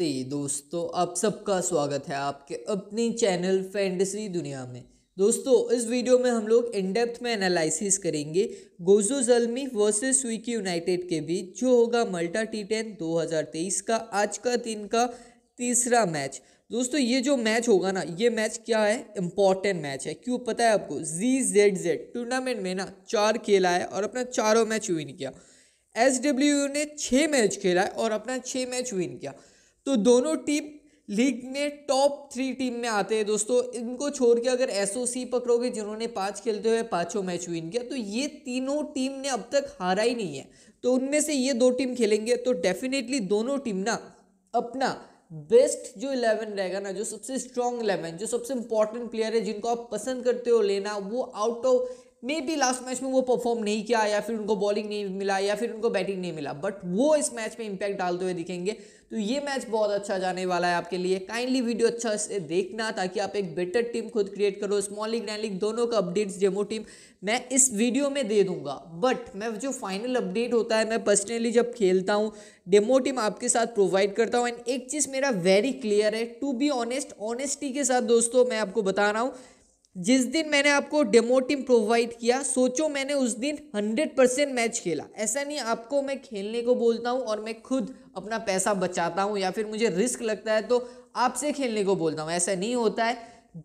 नमस्ते दोस्तों आप सबका स्वागत है आपके अपने चैनल फैंटेसी दुनिया में दोस्तों इस वीडियो में हम लोग इन डेप्थ में एनालिसिस करेंगे गोजो जलमी वर्सेस स्विकी यूनाइटेड के बीच जो होगा मल्टा टी टेन दो का आज का दिन का तीसरा मैच दोस्तों ये जो मैच होगा ना ये मैच क्या है इम्पॉर्टेंट मैच है क्यों पता है आपको जी जेड जेड टूर्नामेंट में ना चार खेला है और अपना चारों मैच विन किया एस डब्ल्यू ने छः मैच खेला है और अपना छः मैच विन किया तो दोनों टीम लीग में टॉप थ्री टीम में आते हैं दोस्तों इनको छोड़ के अगर सी पकड़ोगे जिन्होंने पाँच खेलते हुए पाँचों मैच विन किया तो ये तीनों टीम ने अब तक हारा ही नहीं है तो उनमें से ये दो टीम खेलेंगे तो डेफिनेटली दोनों टीम ना अपना बेस्ट जो इलेवन रहेगा ना जो सबसे स्ट्रॉन्ग इलेवन जो सबसे इंपॉर्टेंट प्लेयर है जिनको आप पसंद करते हो लेना वो out of maybe last match में वो परफॉर्म नहीं किया या फिर उनको बॉलिंग नहीं मिला या फिर उनको बैटिंग नहीं मिला बट वो इस मैच में इम्पैक्ट डालते हुए दिखेंगे तो ये मैच बहुत अच्छा जाने वाला है आपके लिए काइंडली वीडियो अच्छा से देखना ताकि आप एक बेटर टीम खुद क्रिएट करो स्मॉल लीग ग्रैंड लीग दोनों का अपडेट्स डेमो टीम मैं इस वीडियो में दे दूंगा बट मैं जो फाइनल अपडेट होता है मैं पर्सनली जब खेलता हूँ डेमो टीम आपके साथ प्रोवाइड करता हूँ एंड एक चीज़ मेरा वेरी क्लियर है टू बी ऑनेस्ट ऑनेस्टी के साथ दोस्तों मैं आपको बता रहा हूँ जिस दिन मैंने आपको डेमो टीम प्रोवाइड किया सोचो मैंने उस दिन 100 परसेंट मैच खेला ऐसा नहीं आपको मैं खेलने को बोलता हूँ और मैं खुद अपना पैसा बचाता हूँ या फिर मुझे रिस्क लगता है तो आपसे खेलने को बोलता हूँ ऐसा नहीं होता है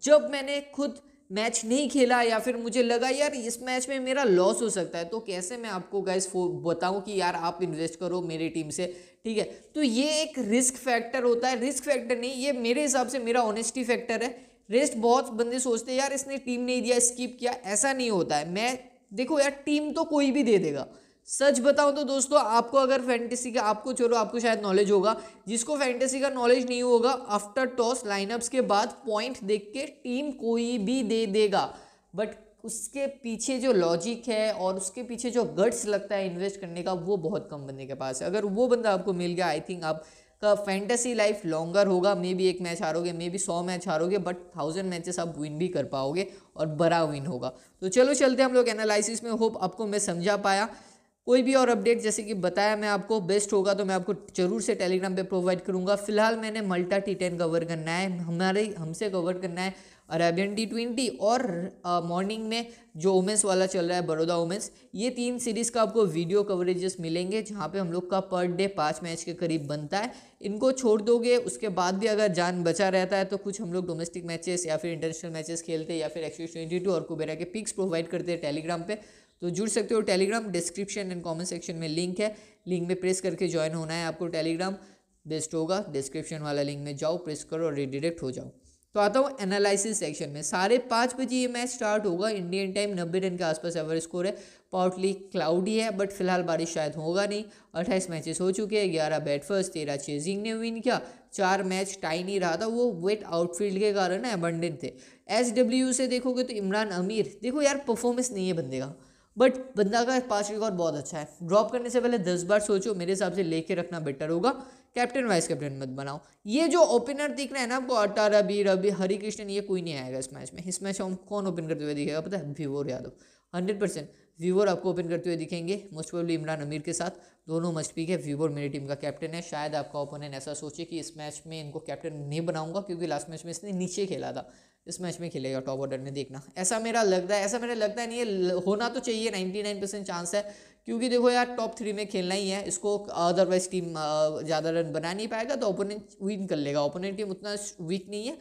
जब मैंने खुद मैच नहीं खेला या फिर मुझे लगा यार इस मैच में मेरा लॉस हो सकता है तो कैसे मैं आपको गैस बताऊं कि यार आप इन्वेस्ट करो मेरी टीम से ठीक है तो ये एक रिस्क फैक्टर होता है रिस्क फैक्टर नहीं ये मेरे हिसाब से मेरा ऑनेस्टी फैक्टर है रेस्ट बहुत बंदे सोचते हैं यार इसने टीम नहीं दिया स्किप किया ऐसा नहीं होता है मैं देखो यार टीम तो कोई भी दे देगा सच बताऊं तो दोस्तों आपको अगर फैंटेसी का आपको चलो आपको शायद नॉलेज होगा जिसको फैंटेसी का नॉलेज नहीं होगा आफ्टर टॉस लाइनअप्स के बाद पॉइंट देख के टीम कोई भी दे देगा बट उसके पीछे जो लॉजिक है और उसके पीछे जो गट्स लगता है इन्वेस्ट करने का वो बहुत कम बंदे के पास है अगर वो बंदा आपको मिल गया आई थिंक आप तो फैंटेसी लाइफ लॉन्गर होगा मे बी एक मैच हारोगे मे बी सौ मैच हारोगे बट थाउजेंड मैचेस आप विन भी कर पाओगे और बड़ा विन होगा तो चलो चलते हम लोग एनालिसिस में होप आपको मैं समझा पाया कोई भी और अपडेट जैसे कि बताया मैं आपको बेस्ट होगा तो मैं आपको जरूर से टेलीग्राम पे प्रोवाइड करूंगा फिलहाल मैंने मल्टा टी टेन कवर करना है हमारे हमसे कवर करना है अरेबियन टी ट्वेंटी और मॉर्निंग में जो वुमेंस वाला चल रहा है बड़ौदा वुमेंस ये तीन सीरीज़ का आपको वीडियो कवरेजेस मिलेंगे जहाँ पे हम लोग का पर डे पाँच मैच के करीब बनता है इनको छोड़ दोगे उसके बाद भी अगर जान बचा रहता है तो कुछ हम लोग डोमेस्टिक मैचेस या फिर इंटरनेशनल मैचेस खेलते हैं या फिर एक्सप्रेस ट्वेंटी टू और कुबेरा के पिक्स प्रोवाइड करते हैं टेलीग्राम पर तो जुड़ सकते हो Telegram description and comment section में लिंक है लिंक में प्रेस करके ज्वाइन होना है आपको टेलीग्राम बेस्ट होगा डिस्क्रिप्शन वाला लिंक में जाओ प्रेस करो और रिडिरेक्ट हो जाओ तो आता हूँ एनालिसिस सेक्शन में साढ़े पाँच बजे ये मैच स्टार्ट होगा इंडियन टाइम नब्बे रन के आसपास एवर स्कोर है पाउटली क्लाउडी है बट फिलहाल बारिश शायद होगा नहीं अट्ठाईस मैचेस हो चुके हैं ग्यारह बैट फर्स्ट तेरह चेजिंग ने विन किया चार मैच टाई नहीं रहा था वो वेट आउटफील्ड के कारण एबंडेंट थे एस डब्ल्यू से देखोगे तो इमरान अमीर देखो यार परफॉर्मेंस नहीं है बंदे का बट बंदा का पास रिकॉर्ड बहुत अच्छा है ड्रॉप करने से पहले दस बार सोचो मेरे हिसाब से लेके रखना बेटर होगा कैप्टन वाइस कैप्टन मत बनाओ ये जो ओपनर दिख रहा है ना आपको अट्टा रबी रबी हरिकृष्णन ये कोई नहीं आएगा इस मैच में इस मैच में कौन ओपन करते हुए दिखेगा पता है भिवोर यादव हंड्रेड परसेंट व्यूवर आपको ओपन करते हुए दिखेंगे मोस्ट इमरान अमीर के साथ दोनों मस्ट पी के व्यूवर मेरी टीम का कैप्टन है शायद आपका ओपोनेंट ऐसा सोचे कि इस मैच में इनको कैप्टन नहीं बनाऊंगा क्योंकि लास्ट मैच में इसने नीचे खेला था इस मैच में खेलेगा टॉप ऑर्डर में देखना ऐसा मेरा लगता है ऐसा मेरा लगता है नहीं होना तो चाहिए नाइन्टी नाइन परसेंट चांस है क्योंकि देखो यार टॉप थ्री में खेलना ही है इसको अदरवाइज टीम ज़्यादा रन बना नहीं पाएगा तो ओपोनेंट विन कर लेगा ओपोनेंट टीम उतना वीक नहीं है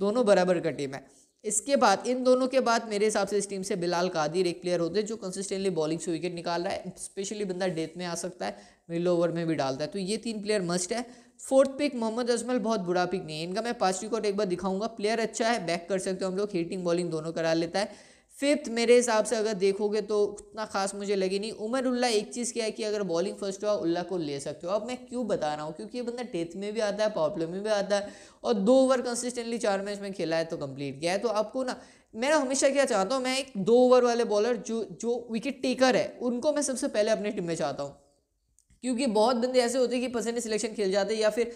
दोनों बराबर का टीम है इसके बाद इन दोनों के बाद मेरे हिसाब से इस टीम से बिलाल कादिर एक प्लेयर होते हैं जो कंसिस्टेंटली बॉलिंग से विकेट निकाल रहा है स्पेशली बंदा डेथ में आ सकता है मिडल ओवर में भी डालता है तो ये तीन प्लेयर मस्ट है फोर्थ पिक मोहम्मद अजमल बहुत बुरा पिक नहीं है इनका मैं पास्ट रिकॉर्ड एक बार दिखाऊंगा प्लेयर अच्छा है बैक कर सकते हो हम लोग हीटिंग बॉलिंग दोनों करा लेता है फिफ्थ मेरे हिसाब से अगर देखोगे तो उतना खास मुझे लगी नहीं उमर उल्ला एक चीज़ क्या है कि अगर बॉलिंग फर्स्ट हुआ उल्ला को ले सकते हो अब मैं क्यों बता रहा हूँ क्योंकि ये बंदा टेथ में भी आता है पॉपुलर में भी आता है और दो ओवर कंसिस्टेंटली चार मैच में खेला है तो कंप्लीट गया है तो आपको ना मैं हमेशा क्या चाहता हूँ मैं एक दो ओवर वाले बॉलर जो जो विकेट टेकर है उनको मैं सबसे पहले अपनी टीम में चाहता हूँ क्योंकि बहुत बंदे ऐसे होते हैं कि पसंद सिलेक्शन खेल जाते हैं या फिर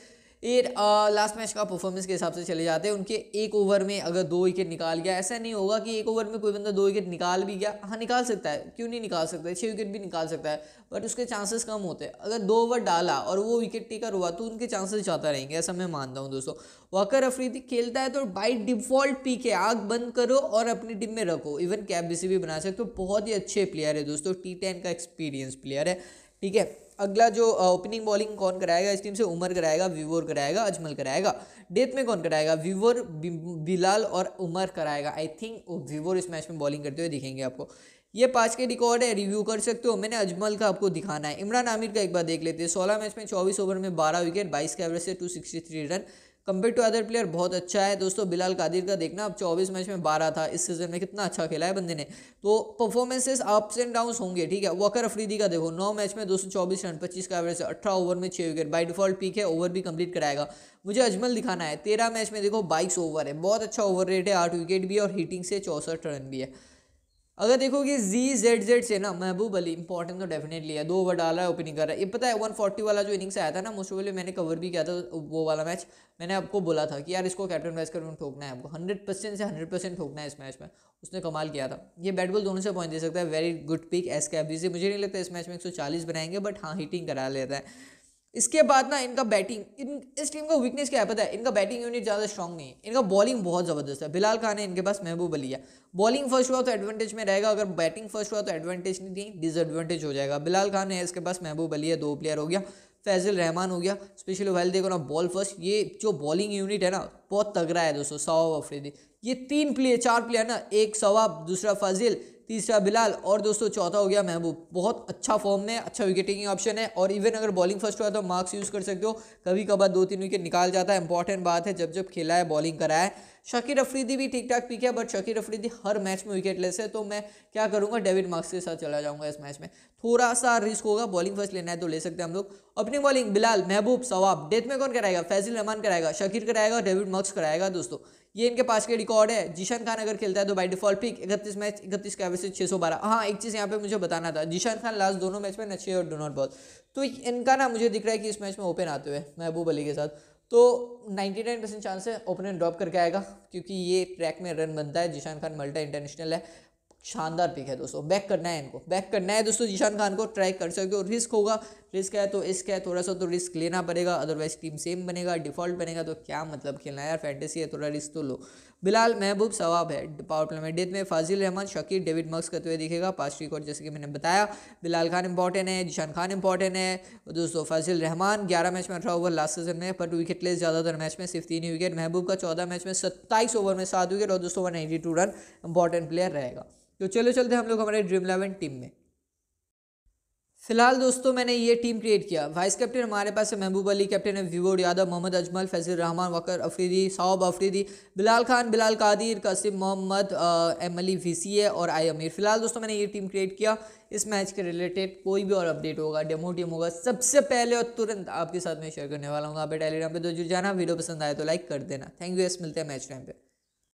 एट लास्ट मैच का परफॉर्मेंस के हिसाब से चले जाते हैं उनके एक ओवर में अगर दो विकेट निकाल गया ऐसा नहीं होगा कि एक ओवर में कोई बंदा दो विकेट निकाल भी गया हाँ निकाल सकता है क्यों नहीं निकाल सकता है छः विकेट भी निकाल सकता है बट उसके चांसेस कम होते हैं अगर दो ओवर डाला और वो विकेट टेकर हुआ तो उनके चांसेस ज़्यादा रहेंगे ऐसा मैं मानता हूँ दोस्तों वाकर अफरीदी खेलता है तो बाई डिफॉल्ट पी के आग बंद करो और अपनी टीम में रखो इवन कैप भी बना सकते हो तो बहुत ही अच्छे प्लेयर है दोस्तों टी का एक्सपीरियंस प्लेयर है ठीक है अगला जो ओपनिंग बॉलिंग कौन कराएगा इस टीम से उमर कराएगा विवोर कराएगा अजमल कराएगा डेथ में कौन कराएगा विवोर बिलाल और उमर कराएगा आई थिंक विवोर इस मैच में बॉलिंग करते हुए दिखेंगे आपको ये पाँच के रिकॉर्ड है रिव्यू कर सकते हो मैंने अजमल का आपको दिखाना है इमरान आमिर का एक बार देख लेते हैं सोलह मैच में चौबीस ओवर में बारह विकेट बाईस के एवरेज से to sixty three run compare to other player बहुत अच्छा है दोस्तों बिलाल कादिर का देखना अब चौबीस मैच में बारह था इस सीजन में कितना अच्छा खेला है बंदे ने तो परफॉर्मेंसेस अप्स एंड डाउन होंगे ठीक है वकर अफरीदी का देखो नौ मैच में दो रन पच्चीस का एवरेज है अठारह ओवर में छः विकेट बाई डिफॉल्ट पीक है ओवर भी कंप्लीट कराएगा मुझे अजमल दिखाना है तेरह मैच में देखो बाईस ओवर है बहुत अच्छा ओवर रेट है आठ विकेट भी और हीटिंग से चौसठ रन भी है अगर देखोगे जी जेड जेड से ना महबूब अली इंपॉर्टेंट तो डेफिनेटली है दो ओवर डाल रहा है ओपनिंग कर रहा है ये पता है 140 वाला जो इनिंग्स आया था ना मोस्ट प्रोबेबली मैंने कवर भी किया था वो वाला मैच मैंने आपको बोला था कि यार इसको कैप्टन वाइस कर ठोकना है आपको हंड्रेड परसेंट से हंड्रेड परसेंट ठोकना है इस मैच में उसने कमाल किया था ये बैट बॉल दोनों से पॉइंट दे सकता है वेरी गुड पिक एस कैबी से मुझे नहीं लगता इस मैच में एक बनाएंगे बट हाँ हिटिंग करा लेता है इसके बाद ना इनका बैटिंग इन इस टीम का वीकनेस क्या है पता है इनका बैटिंग यूनिट ज़्यादा स्ट्रॉग नहीं है इनका बॉलिंग बहुत ज़बरदस्त है बिलाल खान है इनके पास महबूब अली है बॉलिंग फर्स्ट हुआ तो एडवांटेज में रहेगा अगर बैटिंग फर्स्ट हुआ तो एडवांटेज नहीं थी डिसएडवांटेज हो जाएगा बिलाल खान है इसके पास महबूब अली है दो प्लेयर हो गया फैजल रहमान हो गया स्पेशल वेल देखो ना बॉल फर्स्ट ये जो बॉलिंग यूनिट है ना बहुत तगड़ा है दोस्तों शवाब अफरीदी ये तीन प्लेयर चार प्लेयर ना एक शवाब दूसरा फाजिल तीसरा बिलाल और दोस्तों चौथा हो गया महबूब बहुत अच्छा फॉर्म में अच्छा विकेट टेकिंग ऑप्शन है और इवन अगर बॉलिंग फर्स्ट हुआ तो मार्क्स यूज़ कर सकते हो कभी कभार दो तीन विकेट निकाल जाता है इंपॉर्टेंट बात है जब जब खेला है बॉलिंग करा है शकीर अफरीदी भी ठीक ठाक पिक है बट शकीर अफरीदी हर मैच में विकेट लेस है तो मैं क्या करूँगा डेविड मार्क्स के साथ चला जाऊँगा इस मैच में थोड़ा सा रिस्क होगा बॉलिंग फर्स्ट लेना है तो ले सकते हैं हम लोग अपनी बॉलिंग बिलाल महबूब सवाब डेथ में कौन कराएगा फैजिल रहमान कराएगा शकीर कराएगा डेविड मार्क्स समक्ष कराएगा दोस्तों ये इनके पास के रिकॉर्ड है जीशान खान अगर खेलता है तो बाई डिफॉल्ट पिक इकतीस मैच इकतीस का एवरेज छः सौ बारह हाँ एक चीज़ यहाँ पे मुझे बताना था जीशान खान लास्ट दोनों मैच में अच्छे और डो नॉट बॉल तो इनका ना मुझे दिख रहा है कि इस मैच में ओपन आते हुए महबूब अली के साथ तो 99% चांस है ओपनर ड्रॉप करके आएगा क्योंकि ये ट्रैक में रन बनता है जिशान खान मल्टा इंटरनेशनल है शानदार पिक है दोस्तों बैक करना है इनको बैक करना है दोस्तों ईशान खान को ट्राई कर सकते हो रिस्क होगा रिस्क है तो इसका है थोड़ा सा तो रिस्क लेना पड़ेगा अदरवाइज टीम सेम बनेगा डिफॉल्ट बनेगा तो क्या मतलब खेलना है यार फैंटेसी है थोड़ा रिस्क तो लो बिलाल महबूब सवाब है पावर प्ले में डेथ में फाजिल रहमान शकीर डेविड मक्स करते हुए दिखेगा पास रिकॉर्ड जैसे कि मैंने बताया बिलाल खान इंपॉर्टेंट है जिशान खान इंपॉर्टेंट है दोस्तों फाजिल रहमान ग्यारह मैच में अठारह ओवर लास्ट सीजन में बट विकेट लेस ज़्यादातर मैच में सिर्फ तीन ही विकेट महबूब का चौदह मैच में सत्ताईस ओवर में सात विकेट और दोस्तों वन रन इंपॉर्टेंट प्लेयर रहेगा तो चलो चलते हम लोग हमारे ड्रीम इलेवन टीम में फिलहाल दोस्तों मैंने ये टीम क्रिएट किया वाइस कैप्टन हमारे पास है महबूब अली कैप्टन है विवोड यादव मोहम्मद अजमल फैजल रहमान वकर अफरीदी साहब अफरीदी बिलाल खान बिलाल कादिर कसिम मोहम्मद एम अली वी और आई अमीर फिलहाल दोस्तों मैंने ये टीम क्रिएट किया इस मैच के रिलेटेड कोई भी और अपडेट होगा डेमो टीम होगा सबसे पहले और तुरंत आपके साथ में शेयर करने वाला हूँ आप टेलीग्राम पर दो जुड़ जाना वीडियो पसंद आए तो लाइक कर देना थैंक यू एस मिलते हैं मैच टाइम पर